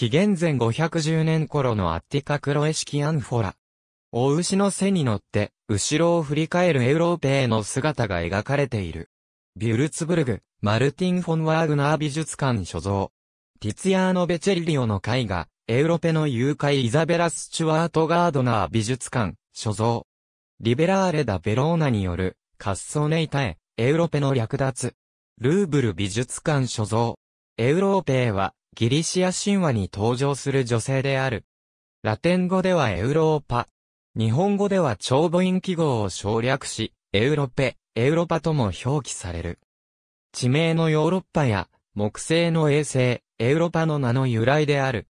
紀元前510年頃のアッティカ・クロエシキアンフォラ。大牛の背に乗って、後ろを振り返るエウローペへの姿が描かれている。ビュルツブルグ、マルティン・フォン・ワーグナー美術館所蔵。ティツヤーノ・ベチェリリオの絵画、エウロペの誘拐イザベラ・スチュワート・ガードナー美術館、所蔵。リベラーレ・ダ・ベローナによる、カッソネイタへ、エウロペの略奪。ルーブル美術館所蔵。エウローペへは、ギリシア神話に登場する女性である。ラテン語ではエウローパ。日本語では長母音記号を省略し、エウロペ、エウロパとも表記される。地名のヨーロッパや、木星の衛星、エウロパの名の由来である。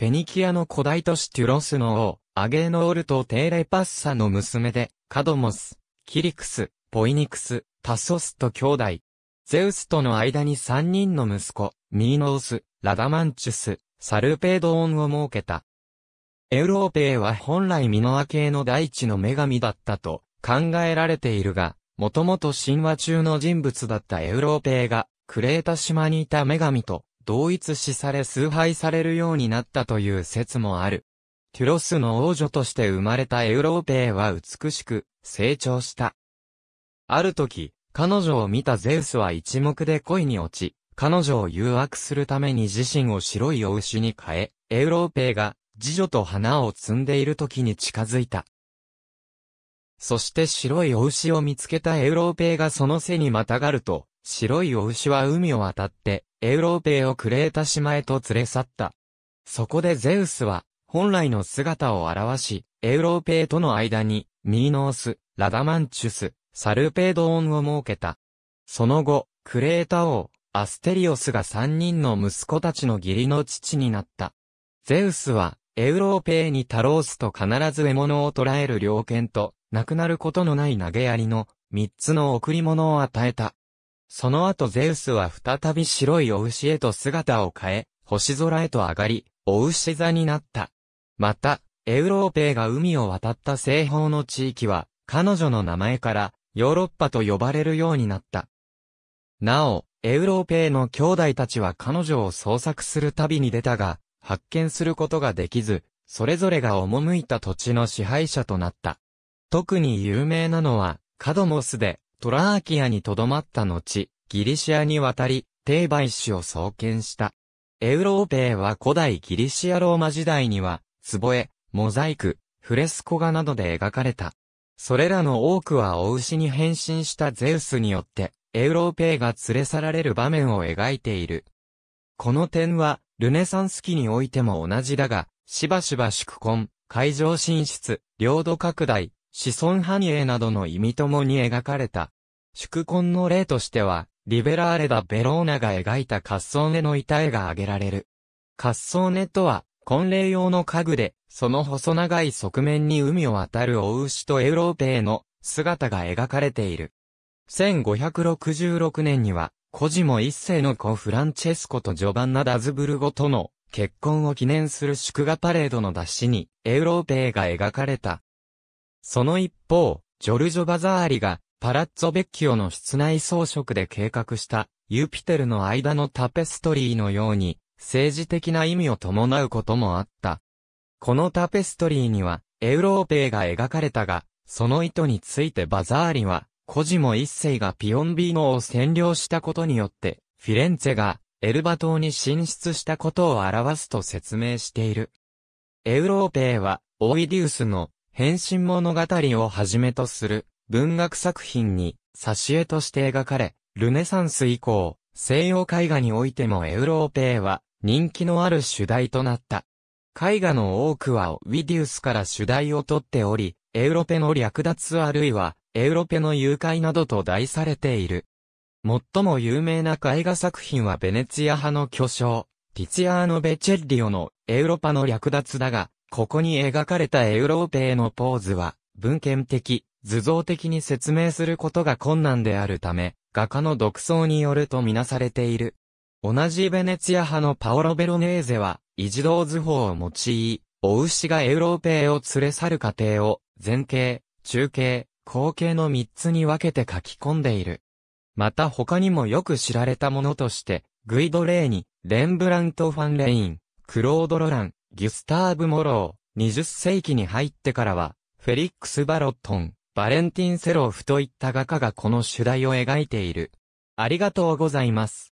フェニキアの古代都市テュロスの王、アゲーノールとテーレパッサの娘で、カドモス、キリクス、ポイニクス、タソスと兄弟。ゼウスとの間に3人の息子、ミーノース、ラダマンチュス、サルペードオンを設けた。エウローペーは本来ミノア系の大地の女神だったと考えられているが、もともと神話中の人物だったエウローペーが、クレータ島にいた女神と同一視され崇拝されるようになったという説もある。テュロスの王女として生まれたエウローペーは美しく成長した。ある時、彼女を見たゼウスは一目で恋に落ち、彼女を誘惑するために自身を白いお牛に変え、エウローペイが、次女と花を摘んでいる時に近づいた。そして白いお牛を見つけたエウローペイがその背にまたがると、白いお牛は海を渡って、エウローペイをクレータ島へと連れ去った。そこでゼウスは、本来の姿を現し、エウローペイとの間に、ミーノース、ラダマンチュス、サルペイドーンを設けた。その後、クレータ王、アステリオスが三人の息子たちの義理の父になった。ゼウスは、エウローペーにタロースと必ず獲物を捕らえる猟犬と、亡くなることのない投げやりの、三つの贈り物を与えた。その後ゼウスは再び白いお牛へと姿を変え、星空へと上がり、お牛座になった。また、エウローペーが海を渡った西方の地域は、彼女の名前から、ヨーロッパと呼ばれるようになった。なお、エウローペイの兄弟たちは彼女を捜索する旅に出たが、発見することができず、それぞれが赴いた土地の支配者となった。特に有名なのは、カドモスで、トラーキアに留まった後、ギリシアに渡り、テーバイ氏を創建した。エウローペイは古代ギリシアローマ時代には、壺絵、モザイク、フレスコ画などで描かれた。それらの多くは大牛に変身したゼウスによってエウローペイが連れ去られる場面を描いている。この点は、ルネサンス期においても同じだが、しばしば宿根、海上進出、領土拡大、子孫繁栄などの意味ともに描かれた。宿根の例としては、リベラーレダ・ベローナが描いた滑走ソの板絵が挙げられる。滑走ソとは、婚礼用の家具で、その細長い側面に海を渡る大牛とエウローペイの姿が描かれている。1566年には、コジモ一世の子フランチェスコとジョバンナ・ダズブルゴとの結婚を記念する祝賀パレードの雑誌に、エウローペーが描かれた。その一方、ジョルジョ・バザーリが、パラッツォ・ベッキオの室内装飾で計画した、ユピテルの間のタペストリーのように、政治的な意味を伴うこともあった。このタペストリーには、エウローペーが描かれたが、その意図についてバザーリは、コジモ一世がピオンビーノを占領したことによって、フィレンツェがエルバ島に進出したことを表すと説明している。エウローペーは、オイディウスの変身物語をはじめとする文学作品に挿絵として描かれ、ルネサンス以降、西洋絵画においてもエウローペーは人気のある主題となった。絵画の多くはオイディウスから主題をとっており、エウロペの略奪あるいはエウロペの誘拐などと題されている。最も有名な絵画作品はベネツィア派の巨匠、ティツィアーノ・ベチェッリオのエウロパの略奪だが、ここに描かれたエウローペへのポーズは、文献的、図像的に説明することが困難であるため、画家の独創によるとみなされている。同じベネツィア派のパオロ・ベロネーゼは、異児童図法を用い、お牛がエウローペへを連れ去る過程を、前景、中景、光景の3つに分けて書き込んでいる。また他にもよく知られたものとして、グイド・レーニ、レンブラント・ファン・レイン、クロード・ロラン、ギュスターブ・モロー、20世紀に入ってからは、フェリックス・バロットン、バレンティン・セローフといった画家がこの主題を描いている。ありがとうございます。